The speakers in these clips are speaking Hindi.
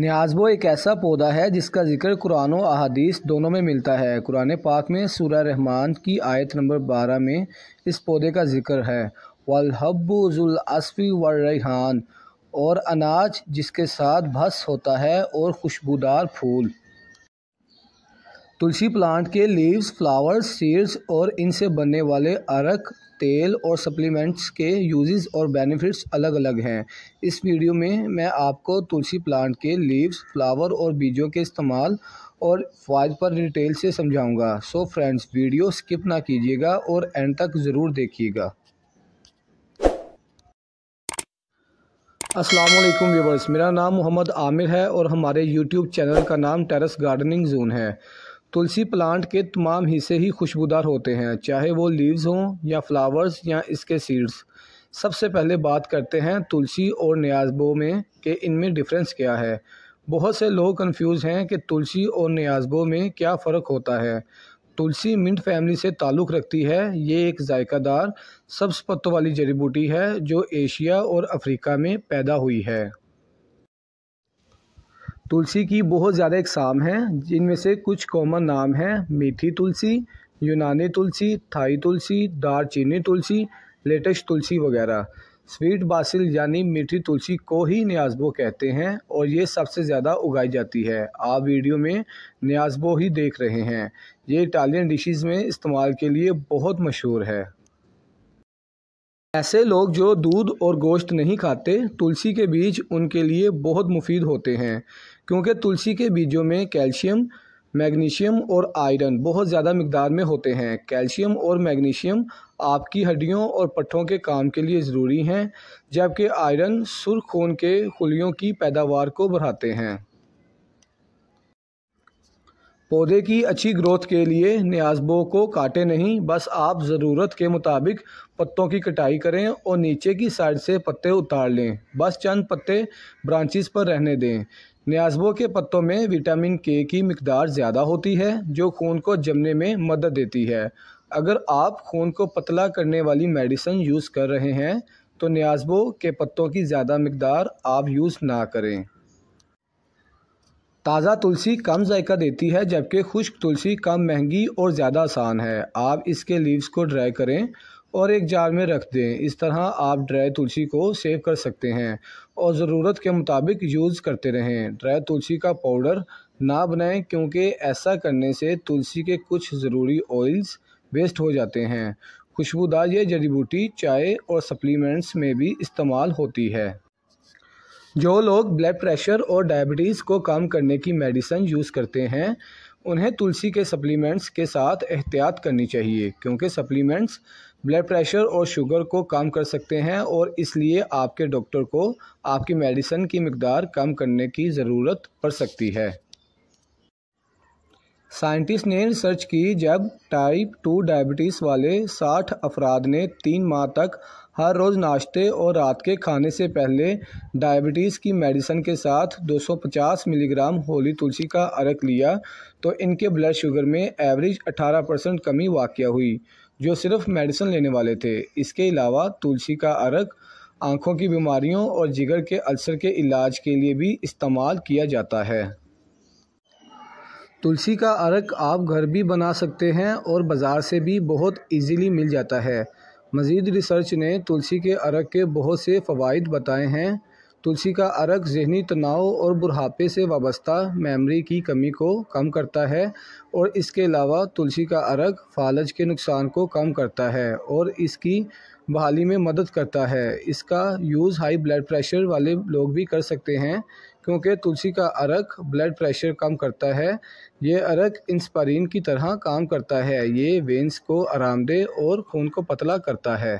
न्याजबो एक ऐसा पौधा है जिसका जिक्र कुरान और अहादीस दोनों में मिलता है कुरान पाक में सूर्य रहमान की आयत नंबर बारह में इस पौधे का जिक्र है वलहब्बुजुलसफ़ी वर्रहान और अनाज जिसके साथ भस होता है और खुशबूदार फूल तुलसी प्लांट के लीव्स फ्लावर्स सीड्स और इनसे बनने वाले अरक तेल और सप्लीमेंट्स के यूजेस और बेनिफिट्स अलग अलग हैं इस वीडियो में मैं आपको तुलसी प्लांट के लीव्स फ्लावर और बीजों के इस्तेमाल और फायद पर डिटेल से समझाऊंगा सो फ्रेंड्स वीडियो स्किप ना कीजिएगा और एंड तक ज़रूर देखिएगा असलम व्यूवर्स मेरा नाम मोहम्मद आमिर है और हमारे यूट्यूब चैनल का नाम टेरेस गार्डनिंग जोन है तुलसी प्लांट के तमाम हिस्से ही खुशबूदार होते हैं चाहे वो लीव्स हों या फ्लावर्स या इसके सीड्स सबसे पहले बात करते हैं तुलसी और न्याजबो में कि इनमें डिफरेंस क्या है बहुत से लोग कंफ्यूज हैं कि तुलसी और न्याजबो में क्या फ़र्क होता है तुलसी मिंट फैमिली से ताल्लुक़ रखती है ये एक जायकादार सब्ज़ पत्तों वाली जड़ी बूटी है जो एशिया और अफ्रीका में पैदा हुई है तुलसी की बहुत ज़्यादा इकसाम हैं जिनमें से कुछ कॉमन नाम हैं मीठी तुलसी यूनानी तुलसी थाई तुलसी दार चीनी तुलसी लेटेस्ट तुलसी वगैरह स्वीट बासिल यानी मीठी तुलसी को ही न्याजबो कहते हैं और ये सबसे ज़्यादा उगाई जाती है आप वीडियो में न्याजबो ही देख रहे हैं ये इटालियन डिशेस में इस्तेमाल के लिए बहुत मशहूर है ऐसे लोग जो दूध और गोश्त नहीं खाते तुलसी के बीज उनके लिए बहुत मुफीद होते हैं क्योंकि तुलसी के बीजों में कैल्शियम मैग्नीशियम और आयरन बहुत ज़्यादा मकदार में होते हैं कैल्शियम और मैग्नीशियम आपकी हड्डियों और पट्ठों के काम के लिए ज़रूरी हैं जबकि आयरन सुर खून के खुलियों की पैदावार को बढ़ाते हैं पौधे की अच्छी ग्रोथ के लिए न्याजबों को काटे नहीं बस आप ज़रूरत के मुताबिक पत्तों की कटाई करें और नीचे की साइड से पत्ते उतार लें बस चंद पत्ते ब्रांचेस पर रहने दें न्यासबों के पत्तों में विटामिन के की मकदार ज़्यादा होती है जो खून को जमने में मदद देती है अगर आप खून को पतला करने वाली मेडिसन यूज़ कर रहे हैं तो न्याजबो के पत्तों की ज़्यादा मकदार आप यूज़ ना करें ताज़ा तुलसी कम जायका देती है जबकि खुश्क तुलसी कम महंगी और ज़्यादा आसान है आप इसके लीव्स को ड्राई करें और एक जार में रख दें इस तरह आप ड्राई तुलसी को सेव कर सकते हैं और ज़रूरत के मुताबिक यूज़ करते रहें ड्राई तुलसी का पाउडर ना बनाएं क्योंकि ऐसा करने से तुलसी के कुछ ज़रूरी ऑयल्स वेस्ट हो जाते हैं खुशबूदार यह जड़ी बूटी चाय और सप्लीमेंट्स में भी इस्तेमाल होती है जो लोग ब्लड प्रेशर और डायबिटीज़ को कम करने की मेडिसन यूज़ करते हैं उन्हें तुलसी के सप्लीमेंट्स के साथ एहतियात करनी चाहिए क्योंकि सप्लीमेंट्स ब्लड प्रेशर और शुगर को कम कर सकते हैं और इसलिए आपके डॉक्टर को आपकी मेडिसिन की मकदार कम करने की ज़रूरत पड़ सकती है साइंटिस्ट ने रिसर्च की जब टाइप टू डायबिटीज़ वाले 60 अफराद ने तीन माह तक हर रोज़ नाश्ते और रात के खाने से पहले डायबिटीज़ की मेडिसिन के साथ 250 मिलीग्राम होली तुलसी का अर्क लिया तो इनके ब्लड शुगर में एवरेज 18 परसेंट कमी वाक़ हुई जो सिर्फ मेडिसिन लेने वाले थे इसके अलावा तुलसी का अर्क आँखों की बीमारियों और जिगर के अल्सर के इलाज के लिए भी इस्तेमाल किया जाता है तुलसी का अर्क आप घर भी बना सकते हैं और बाज़ार से भी बहुत इजीली मिल जाता है मज़ीद रिसर्च ने तुलसी के अर्क के बहुत से फ़वाद बताए हैं तुलसी का अर्क जहनी तनाव और बुढ़ापे से वाबस्ता मेमरी की कमी को कम करता है और इसके अलावा तुलसी का अर्क फालज के नुकसान को कम करता है और इसकी बहाली में मदद करता है इसका यूज़ हाई ब्लड प्रेशर वाले लोग भी कर सकते हैं क्योंकि तुलसी का अरक ब्लड प्रेशर कम करता है ये अरक इंस्पारिन की तरह काम करता है ये वेंस को आरामदेह और खून को पतला करता है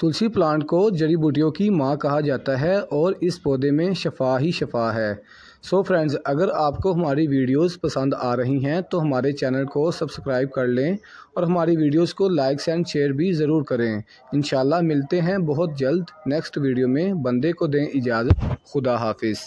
तुलसी प्लांट को जड़ी बूटियों की माँ कहा जाता है और इस पौधे में शफा ही शफा है सो so फ्रेंड्स अगर आपको हमारी वीडियोस पसंद आ रही हैं तो हमारे चैनल को सब्सक्राइब कर लें और हमारी वीडियोस को लाइक्स एंड शेयर भी ज़रूर करें इन मिलते हैं बहुत जल्द नेक्स्ट वीडियो में बंदे को दें इजाज़त खुदा हाफिज़